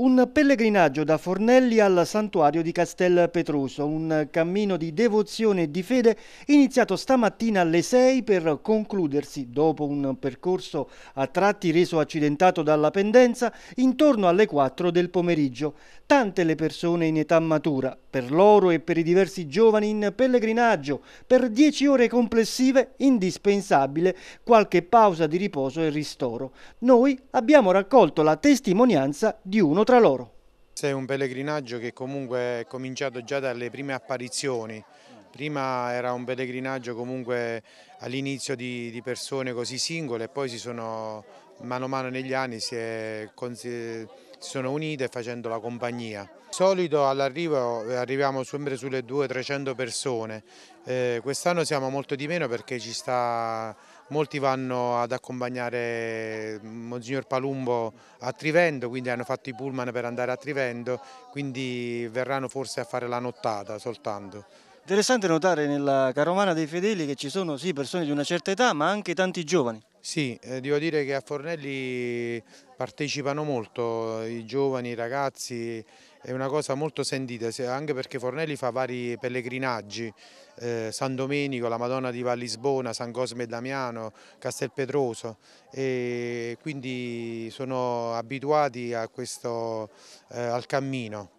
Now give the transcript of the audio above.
Un pellegrinaggio da Fornelli al santuario di Castel Petruso, un cammino di devozione e di fede iniziato stamattina alle 6 per concludersi, dopo un percorso a tratti reso accidentato dalla pendenza, intorno alle 4 del pomeriggio. Tante le persone in età matura, per loro e per i diversi giovani in pellegrinaggio, per 10 ore complessive indispensabile qualche pausa di riposo e ristoro. Noi abbiamo raccolto la testimonianza di uno tra loro. È un pellegrinaggio che comunque è cominciato già dalle prime apparizioni, prima era un pellegrinaggio comunque all'inizio di, di, persone così singole e poi si sono mano a mano negli anni si è considerato si sono unite facendo la compagnia. Di solito all'arrivo eh, arriviamo sempre sulle 200-300 persone, eh, quest'anno siamo molto di meno perché ci sta molti vanno ad accompagnare mm, Monsignor Palumbo a Trivendo, quindi hanno fatto i pullman per andare a Trivendo, quindi verranno forse a fare la nottata soltanto. Interessante notare nella Caromana dei Fedeli che ci sono sì persone di una certa età ma anche tanti giovani. Sì, eh, devo dire che a Fornelli partecipano molto eh, i giovani, i ragazzi, è una cosa molto sentita, anche perché Fornelli fa vari pellegrinaggi, eh, San Domenico, la Madonna di Vallisbona, San Cosme e Damiano, Castelpetroso, e quindi sono abituati questo, eh, al cammino.